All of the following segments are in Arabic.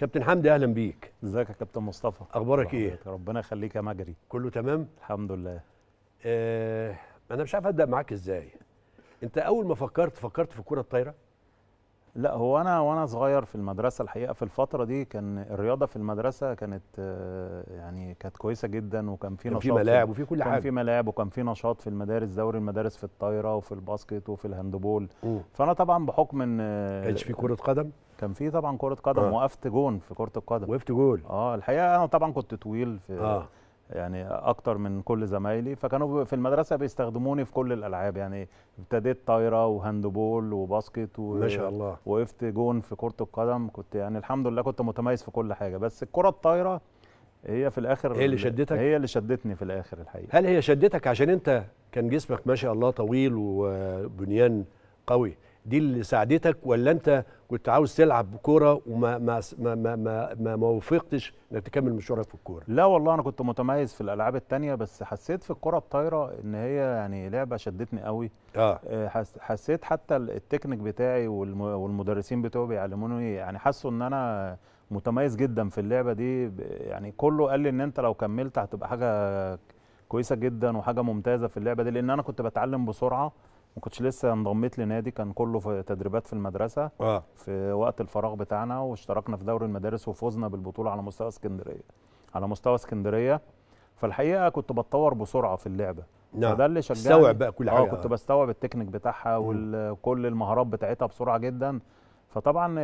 كابتن حمدي اهلا بيك ازيك يا كابتن مصطفى اخبارك ايه ربنا يخليك يا مجري كله تمام الحمد لله آه انا مش عارف ابدا معاك ازاي انت اول ما فكرت فكرت في الكره الطايره لا هو انا وانا صغير في المدرسه الحقيقه في الفتره دي كان الرياضه في المدرسه كانت آه، يعني كانت كويسه جدا وكان في نشاط في ملاعب وفي كل حاجه كان في ملاعب وكان في نشاط في المدارس دوري المدارس في الطايره وفي الباسكت وفي الهاندبول فانا طبعا بحكم ان آه، كانش في كره قدم كان في طبعا كره قدم آه. وقفت جون في كره القدم وقفت جول اه الحقيقه انا طبعا كنت طويل في آه. يعني اكتر من كل زمايلي فكانوا في المدرسه بيستخدموني في كل الالعاب يعني ابتديت طايره وهاندبول وباسكت و... ما شاء الله وقفت جون في كره القدم كنت يعني الحمد لله كنت متميز في كل حاجه بس الكره الطايره هي في الاخر هي اللي شدتك هي اللي شدتني في الاخر الحقيقه هل هي شدتك عشان انت كان جسمك ما شاء الله طويل وبنيان قوي دي اللي ساعدتك ولا انت كنت عاوز تلعب كوره وما ما ما ما ما, ما, ما وفقتش انك تكمل مشوارك في الكوره؟ لا والله انا كنت متميز في الالعاب الثانيه بس حسيت في الكره الطايره ان هي يعني لعبه شدتني قوي اه, آه، حسيت حتى التكنيك بتاعي والمدرسين بتوعي بيعلموني يعني حسوا ان انا متميز جدا في اللعبه دي يعني كله قال لي ان انت لو كملت هتبقى حاجه كويسه جدا وحاجه ممتازه في اللعبه دي لان انا كنت بتعلم بسرعه ما كنتش لسه انضميت لنادي كان كله في تدريبات في المدرسه آه. في وقت الفراغ بتاعنا واشتركنا في دوري المدارس وفوزنا بالبطوله على مستوى اسكندريه على مستوى اسكندريه فالحقيقه كنت بتطور بسرعه في اللعبه نعم فده اللي شجعني استوعب بقى كل حاجه اه كنت بستوعب التكنيك بتاعها وكل المهارات بتاعتها بسرعه جدا فطبعا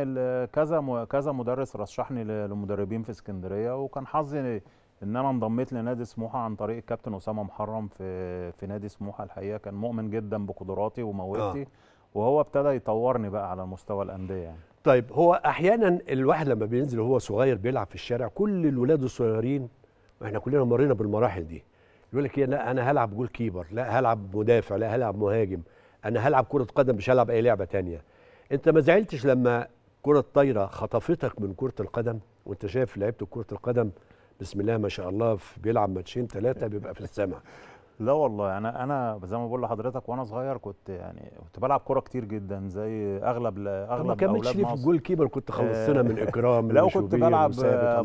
كذا كذا مدرس رشحني لمدربين في اسكندريه وكان حظي ان انا انضميت لنادي سموحه عن طريق الكابتن اسامه محرم في في نادي سموحه الحقيقه كان مؤمن جدا بقدراتي وموهبتي آه. وهو ابتدى يطورني بقى على مستوى الانديه يعني. طيب هو احيانا الواحد لما بينزل وهو صغير بيلعب في الشارع كل الولاد الصغيرين احنا كلنا مرينا بالمراحل دي يقول لك إيه؟ لا انا هلعب جول كيبر لا هلعب مدافع لا هلعب مهاجم انا هلعب كره قدم مش هلعب اي لعبه تانية انت ما زعلتش لما كره الطايره خطفتك من كره القدم وانت شايف لعيبه كره القدم بسم الله ما شاء الله بيلعب ماتشين ثلاثه بيبقى في السماء لا والله انا انا زي ما بقول لحضرتك وانا صغير كنت يعني كنت بلعب كوره كتير جدا زي اغلب اغلب ما كملتش ليه في الجول كيبر كنت خلصتنا من آه، اكرام لا وكنت بلعب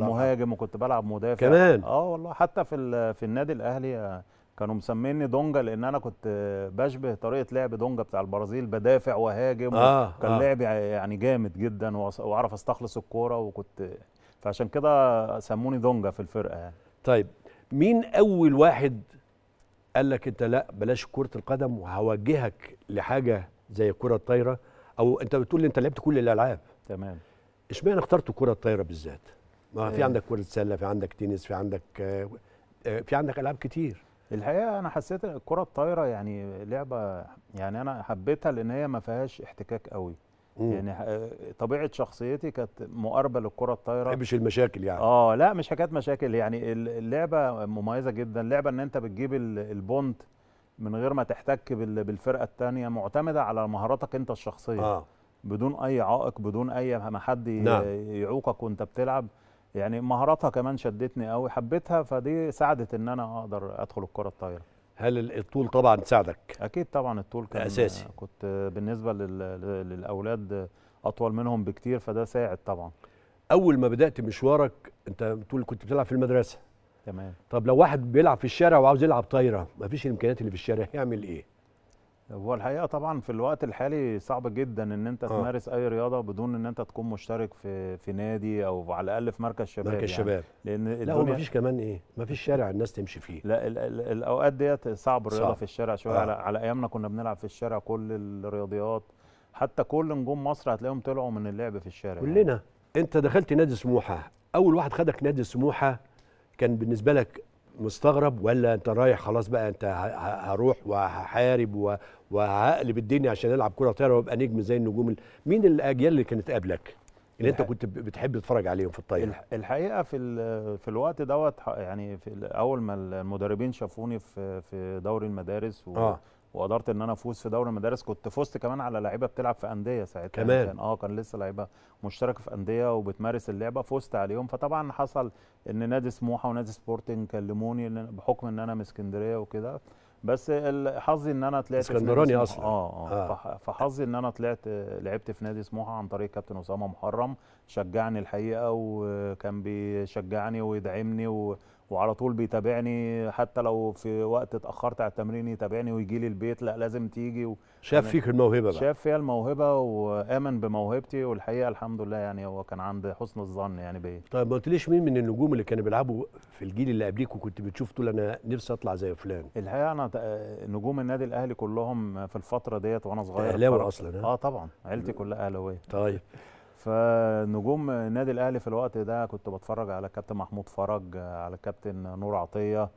مهاجم وكنت بلعب مدافع كمان اه والله حتى في في النادي الاهلي آه، كانوا مسميني دونجا لان انا كنت بشبه طريقه لعب دونجا بتاع البرازيل بدافع وهاجم آه كان آه لعبي يعني جامد جدا واعرف استخلص الكوره وكنت فعشان كده سموني دونجا في الفرقه يعني طيب مين اول واحد قال لك انت لا بلاش كره القدم وهوجهك لحاجه زي الكره الطايره او انت بتقول لي انت لعبت كل الالعاب تمام اشمعنى اخترت الكره الطايره بالذات ما في آه. عندك كره سله في عندك تنس في عندك آه، في عندك العاب كتير الحقيقه انا حسيت الكره الطايره يعني لعبه يعني انا حبيتها لان هي ما فيهاش احتكاك قوي مم. يعني آه، طبيعه شخصيتي كانت مقاربه للكره الطايره ما بحبش المشاكل يعني اه لا مش حكايه مشاكل يعني اللعبه مميزه جدا اللعبه ان انت بتجيب البونت من غير ما تحتك بالفرقه الثانيه معتمده على مهاراتك انت الشخصيه آه. بدون اي عائق بدون اي ما حد نعم. يعوقك وانت بتلعب يعني مهاراتها كمان شدتني قوي حبيتها فدي ساعدت ان انا اقدر ادخل الكره الطايره هل الطول طبعا ساعدك اكيد طبعا الطول كان اساسي كنت بالنسبه للاولاد اطول منهم بكتير فده ساعد طبعا اول ما بدات مشوارك انت بتقول كنت بتلعب في المدرسه تمام طب لو واحد بيلعب في الشارع وعاوز يلعب طايره مفيش الامكانيات اللي في الشارع يعمل ايه هو الحقيقه طبعا في الوقت الحالي صعب جدا ان انت أوه. تمارس اي رياضه بدون ان انت تكون مشترك في في نادي او على الاقل في مركز شباب مركز يعني. شباب لان لا ما فيش كمان ايه ما فيش شارع الناس تمشي فيه لا الـ الـ الاوقات ديت صعب الرياضه صعب. في الشارع شويه آه. على, على ايامنا كنا بنلعب في الشارع كل الرياضيات حتى كل نجوم مصر هتلاقيهم طلعوا من اللعب في الشارع يعني. كلنا يعني. انت دخلت نادي سموحه اول واحد خدك نادي سموحه كان بالنسبه لك مستغرب ولا انت رايح خلاص بقى انت هروح وهحارب وهقلب الدنيا عشان العب كره طايره وابقى نجم زي النجوم مين الاجيال اللي كانت قبلك اللي انت كنت بتحب تتفرج عليهم في الطايره الحقيقه في في الوقت دوت يعني في اول ما المدربين شافوني في في دوري المدارس و... آه. وقدرت ان انا افوز في دوري المدارس كنت فزت كمان على لعيبه بتلعب في انديه ساعتها يعني كمان كان اه كان لسه لعيبه مشتركه في انديه وبتمارس اللعبه فزت عليهم فطبعا حصل ان نادي سموحه ونادي سبورتنج كلموني بحكم ان انا من اسكندريه وكده بس حظي ان انا طلعت اسكندراني اصلا اه اه, آه. فحظي ان انا طلعت لعبت في نادي سموحه عن طريق كابتن اسامه محرم شجعني الحقيقه وكان بيشجعني ويدعمني وعلى طول بيتابعني حتى لو في وقت اتاخرت على التمرين يتابعني ويجي لي البيت لا لازم تيجي و... شاف يعني فيك الموهبه بقى شاف فيها الموهبه وامن بموهبتي والحقيقه الحمد لله يعني هو كان عند حسن الظن يعني بيه طيب ما قلتليش مين من النجوم اللي كانوا بيلعبوا في الجيل اللي قبليك وكنت بتشوف تقول انا نفسي اطلع زي فلان الحقيقه انا نجوم النادي الاهلي كلهم في الفتره ديت وانا صغير اهلاوي اصلا اه طبعا عيلتي كلها اهلاويه طيب فنجوم النادي الاهلي في الوقت ده كنت بتفرج على الكابتن محمود فرج على الكابتن نور عطيه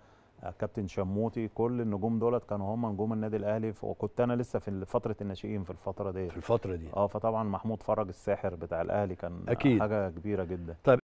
آه، كابتن شموتي كل النجوم دولت كانوا هم نجوم النادي الاهلي وكنت انا لسه في فتره الناشئين في الفتره دي في الفتره دي اه فطبعا محمود فرج الساحر بتاع الاهلي كان أكيد. حاجه كبيره جدا طيب